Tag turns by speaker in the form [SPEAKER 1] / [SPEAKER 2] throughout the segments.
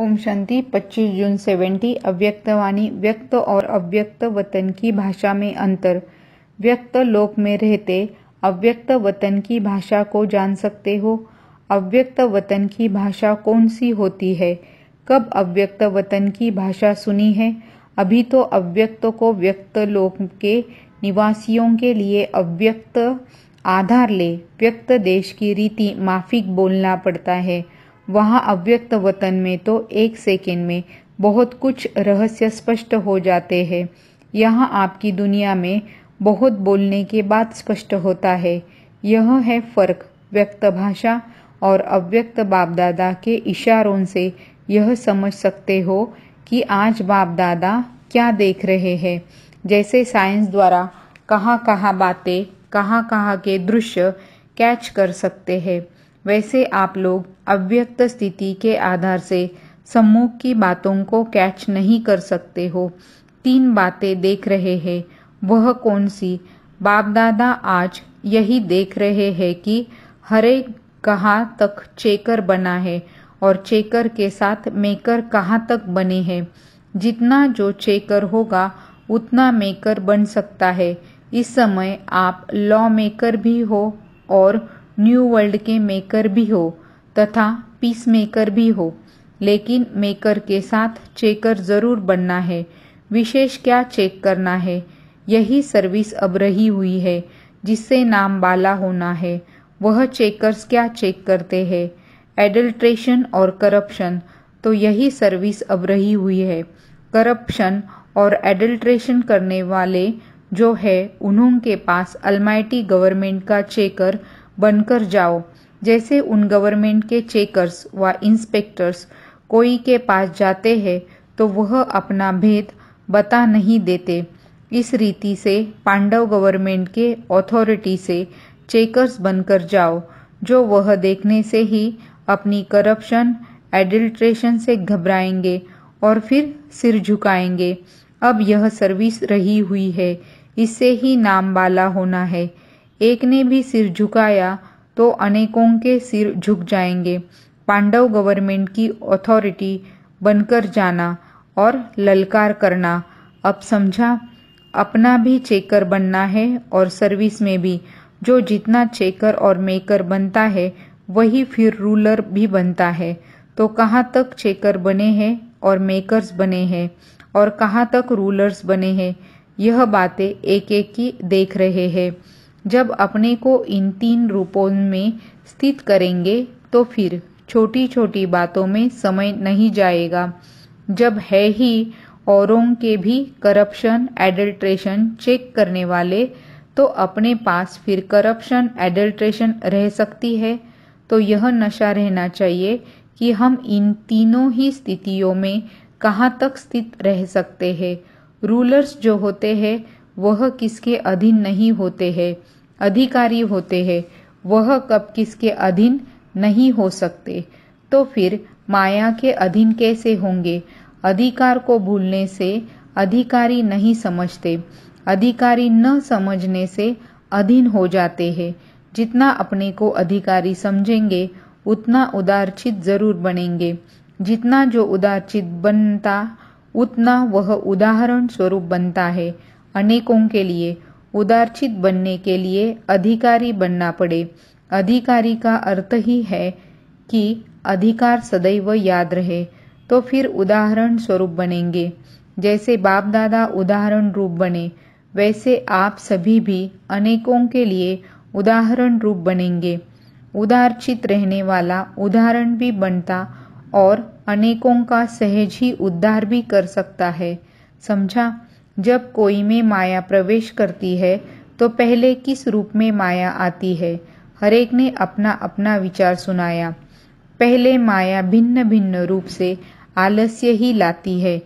[SPEAKER 1] ओम शांति 25 जून 70 अव्यक्तवाणी व्यक्त और अव्यक्त वतन की भाषा में अंतर व्यक्त लोक में रहते अव्यक्त वतन की भाषा को जान सकते हो अव्यक्त वतन की भाषा कौन सी होती है कब अव्यक्त वतन की भाषा सुनी है अभी तो अव्यक्त को व्यक्त लोक के निवासियों के लिए अव्यक्त आधार ले व्यक्त देश की रीति माफिक बोलना पड़ता है वहाँ अव्यक्त वतन में तो एक सेकेंड में बहुत कुछ रहस्य स्पष्ट हो जाते हैं यहाँ आपकी दुनिया में बहुत बोलने के बाद स्पष्ट होता है यह है फ़र्क व्यक्त भाषा और अव्यक्त बाप दादा के इशारों से यह समझ सकते हो कि आज बाप दादा क्या देख रहे हैं जैसे साइंस द्वारा कहाँ कहाँ बातें कहाँ कहाँ के दृश्य कैच कर सकते हैं वैसे आप लोग अव्यक्त स्थिति के आधार से सम्मुख की बातों को कैच नहीं कर सकते हो तीन बातें देख रहे हैं वह कौन सी बाप दादा आज यही देख रहे हैं कि हरे कहाँ तक चेकर बना है और चेकर के साथ मेकर कहाँ तक बने हैं जितना जो चेकर होगा उतना मेकर बन सकता है इस समय आप लॉ मेकर भी हो और न्यू वर्ल्ड के मेकर भी हो तथा पीस मेकर भी हो लेकिन मेकर के साथ चेकर ज़रूर बनना है विशेष क्या चेक करना है यही सर्विस अब रही हुई है जिससे नाम बाला होना है वह चेकर्स क्या चेक करते हैं एडल्ट्रेशन और करप्शन तो यही सर्विस अब रही हुई है करप्शन और एडल्ट्रेशन करने वाले जो है उन्होंने के पास अलमाइटी गवर्नमेंट का चेकर बनकर जाओ जैसे उन गवर्नमेंट के चेकर्स व इंस्पेक्टर्स कोई के पास जाते हैं तो वह अपना भेद बता नहीं देते इस रीति से पांडव गवर्नमेंट के अथॉरिटी से चेकर्स बनकर जाओ जो वह देखने से ही अपनी करप्शन एडल्ट्रेशन से घबराएंगे और फिर सिर झुकाएंगे अब यह सर्विस रही हुई है इससे ही नाम वाला होना है एक ने भी सिर झुकाया तो अनेकों के सिर झुक जाएंगे पांडव गवर्नमेंट की अथॉरिटी बनकर जाना और ललकार करना अब समझा अपना भी चेकर बनना है और सर्विस में भी जो जितना चेकर और मेकर बनता है वही फिर रूलर भी बनता है तो कहाँ तक चेकर बने हैं और मेकर्स बने हैं और कहाँ तक रूलर्स बने हैं यह बातें एक एक की देख रहे हैं जब अपने को इन तीन रूपों में स्थित करेंगे तो फिर छोटी छोटी बातों में समय नहीं जाएगा जब है ही औरों के भी करप्शन एडल्ट्रेशन चेक करने वाले तो अपने पास फिर करप्शन एडल्ट्रेशन रह सकती है तो यह नशा रहना चाहिए कि हम इन तीनों ही स्थितियों में कहाँ तक स्थित रह सकते हैं रूलर्स जो होते हैं वह किसके अधीन नहीं होते हैं अधिकारी होते हैं वह कब किसके अधीन नहीं हो सकते तो फिर माया के अधीन कैसे होंगे अधिकार को भूलने से अधिकारी नहीं समझते अधिकारी न समझने से अधीन हो जाते हैं जितना अपने को अधिकारी समझेंगे उतना उदारचित जरूर बनेंगे जितना जो उदारचित बनता उतना वह उदाहरण स्वरूप बनता है अनेकों के लिए उदारचित बनने के लिए अधिकारी बनना पड़े अधिकारी का अर्थ ही है कि अधिकार सदैव याद रहे तो फिर उदाहरण स्वरूप बनेंगे जैसे बाप दादा उदाहरण रूप बने वैसे आप सभी भी अनेकों के लिए उदाहरण रूप बनेंगे उदारचित रहने वाला उदाहरण भी बनता और अनेकों का सहज ही उद्धार भी कर सकता है समझा जब कोई में माया प्रवेश करती है तो पहले किस रूप में माया आती है हरेक ने अपना अपना विचार सुनाया पहले माया भिन्न भिन्न रूप से आलस्य ही लाती है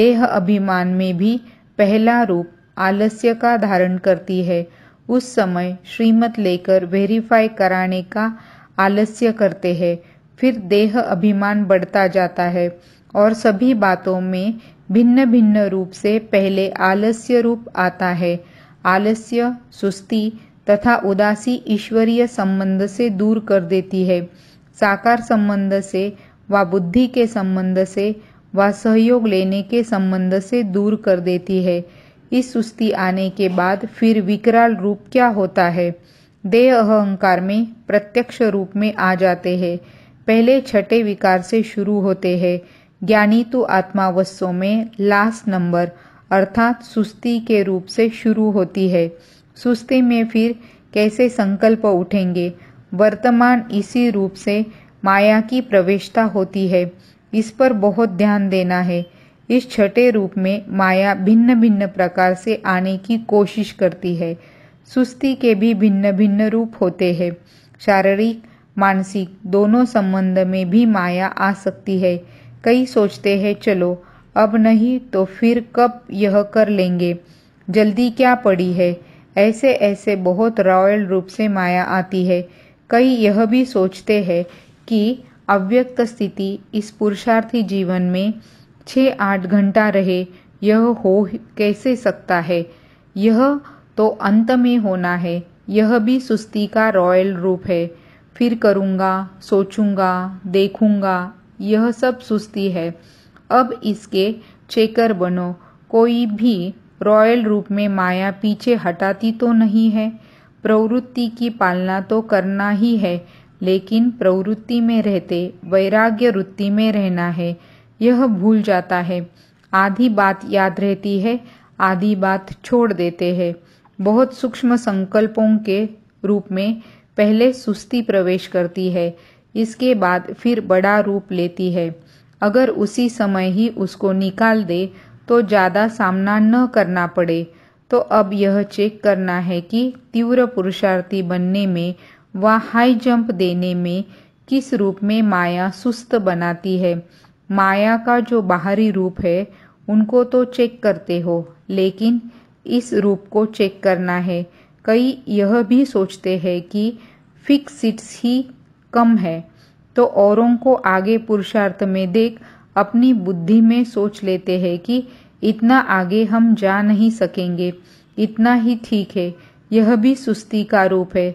[SPEAKER 1] देह अभिमान में भी पहला रूप आलस्य का धारण करती है उस समय श्रीमत लेकर वेरीफाई कराने का आलस्य करते हैं फिर देह अभिमान बढ़ता जाता है और सभी बातों में भिन्न भिन्न रूप से पहले आलस्य रूप आता है आलस्य सुस्ती तथा उदासी ईश्वरीय संबंध से दूर कर देती है साकार संबंध से व बुद्धि के संबंध से व सहयोग लेने के संबंध से दूर कर देती है इस सुस्ती आने के बाद फिर विकराल रूप क्या होता है देह अहंकार में प्रत्यक्ष रूप में आ जाते हैं पहले छठे विकार से शुरू होते हैं ज्ञानी तो आत्मावस्थों में लास्ट नंबर अर्थात सुस्ती के रूप से शुरू होती है सुस्ती में फिर कैसे संकल्प उठेंगे वर्तमान इसी रूप से माया की प्रवेशता होती है इस पर बहुत ध्यान देना है इस छठे रूप में माया भिन्न भिन्न प्रकार से आने की कोशिश करती है सुस्ती के भी भिन्न भिन्न रूप होते हैं शारीरिक मानसिक दोनों संबंध में भी माया आ सकती है कई सोचते हैं चलो अब नहीं तो फिर कब यह कर लेंगे जल्दी क्या पड़ी है ऐसे ऐसे बहुत रॉयल रूप से माया आती है कई यह भी सोचते हैं कि अव्यक्त स्थिति इस पुरुषार्थी जीवन में छः आठ घंटा रहे यह हो कैसे सकता है यह तो अंत में होना है यह भी सुस्ती का रॉयल रूप है फिर करूँगा सोचूंगा देखूंगा यह सब सुस्ती है अब इसके चेकर बनो कोई भी रॉयल रूप में माया पीछे हटाती तो नहीं है प्रवृत्ति की पालना तो करना ही है लेकिन प्रवृत्ति में रहते वैराग्य वृत्ति में रहना है यह भूल जाता है आधी बात याद रहती है आधी बात छोड़ देते हैं बहुत सूक्ष्म संकल्पों के रूप में पहले सुस्ती प्रवेश करती है इसके बाद फिर बड़ा रूप लेती है अगर उसी समय ही उसको निकाल दे तो ज़्यादा सामना न करना पड़े तो अब यह चेक करना है कि तीव्र पुरुषार्थी बनने में व हाई जंप देने में किस रूप में माया सुस्त बनाती है माया का जो बाहरी रूप है उनको तो चेक करते हो लेकिन इस रूप को चेक करना है कई यह भी सोचते हैं कि फिक्स सीट्स ही कम है तो औरों को आगे पुरुषार्थ में देख अपनी बुद्धि में सोच लेते हैं कि इतना आगे हम जा नहीं सकेंगे इतना ही ठीक है यह भी सुस्ती का रूप है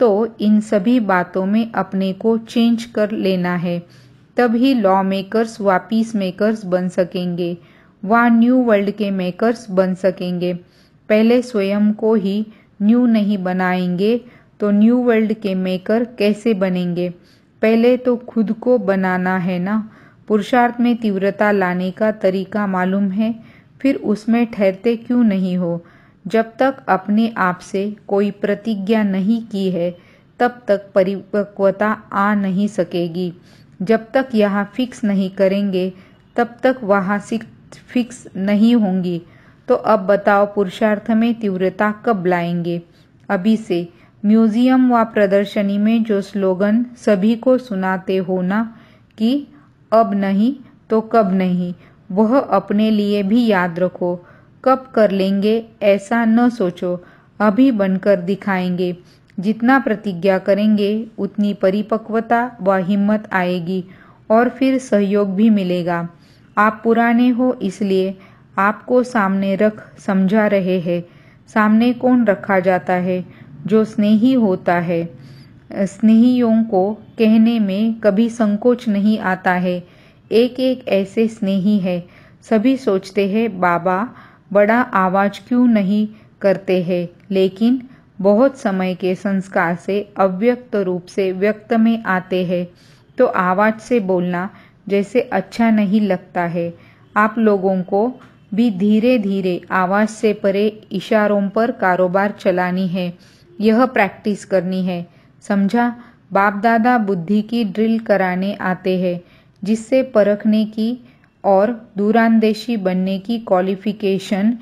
[SPEAKER 1] तो इन सभी बातों में अपने को चेंज कर लेना है तभी लॉ मेकर्स व पीस मेकर्स बन सकेंगे व न्यू वर्ल्ड के मेकर्स बन सकेंगे पहले स्वयं को ही न्यू नहीं बनाएंगे तो न्यू वर्ल्ड के मेकर कैसे बनेंगे पहले तो खुद को बनाना है ना पुरुषार्थ में तीव्रता लाने का तरीका मालूम है फिर उसमें ठहरते क्यों नहीं हो जब तक अपने आप से कोई प्रतिज्ञा नहीं की है तब तक परिपक्वता आ नहीं सकेगी जब तक यहाँ फिक्स नहीं करेंगे तब तक वहाँ फिक्स नहीं होंगी तो अब बताओ पुरुषार्थ में तीव्रता कब लाएंगे अभी से म्यूज़ियम व प्रदर्शनी में जो स्लोगन सभी को सुनाते हो ना कि अब नहीं तो कब नहीं वह अपने लिए भी याद रखो कब कर लेंगे ऐसा न सोचो अभी बनकर दिखाएंगे जितना प्रतिज्ञा करेंगे उतनी परिपक्वता व हिम्मत आएगी और फिर सहयोग भी मिलेगा आप पुराने हो इसलिए आपको सामने रख समझा रहे हैं सामने कौन रखा जाता है जो स्नेही होता है स्नेहियों को कहने में कभी संकोच नहीं आता है एक एक ऐसे स्नेही है सभी सोचते हैं बाबा बड़ा आवाज क्यों नहीं करते हैं लेकिन बहुत समय के संस्कार से अव्यक्त रूप से व्यक्त में आते हैं तो आवाज से बोलना जैसे अच्छा नहीं लगता है आप लोगों को भी धीरे धीरे आवाज से परे इशारों पर कारोबार चलानी है यह प्रैक्टिस करनी है समझा बाप दादा बुद्धि की ड्रिल कराने आते हैं जिससे परखने की और दूरानदेशी बनने की क्वालिफिकेशन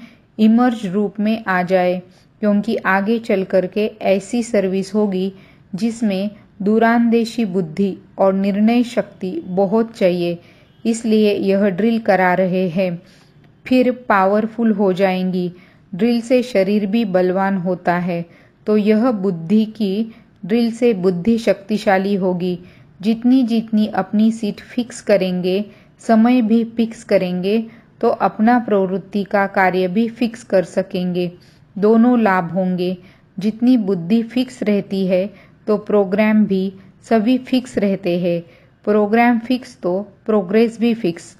[SPEAKER 1] इमर्ज रूप में आ जाए क्योंकि आगे चल करके ऐसी सर्विस होगी जिसमें दूरानदेशी बुद्धि और निर्णय शक्ति बहुत चाहिए इसलिए यह ड्रिल करा रहे हैं फिर पावरफुल हो जाएंगी ड्रिल से शरीर भी बलवान होता है तो यह बुद्धि की ड्रिल से बुद्धि शक्तिशाली होगी जितनी जितनी अपनी सीट फिक्स करेंगे समय भी फिक्स करेंगे तो अपना प्रवृत्ति का कार्य भी फिक्स कर सकेंगे दोनों लाभ होंगे जितनी बुद्धि फिक्स रहती है तो प्रोग्राम भी सभी फिक्स रहते हैं प्रोग्राम फिक्स तो प्रोग्रेस भी फिक्स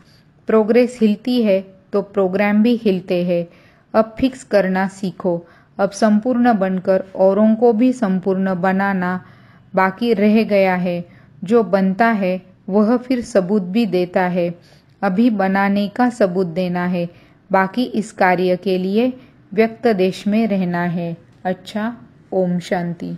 [SPEAKER 1] प्रोग्रेस हिलती है तो प्रोग्राम भी हिलते हैं अब फिक्स करना सीखो अब संपूर्ण बनकर औरों को भी संपूर्ण बनाना बाकी रह गया है जो बनता है वह फिर सबूत भी देता है अभी बनाने का सबूत देना है बाकी इस कार्य के लिए व्यक्त देश में रहना है अच्छा ओम शांति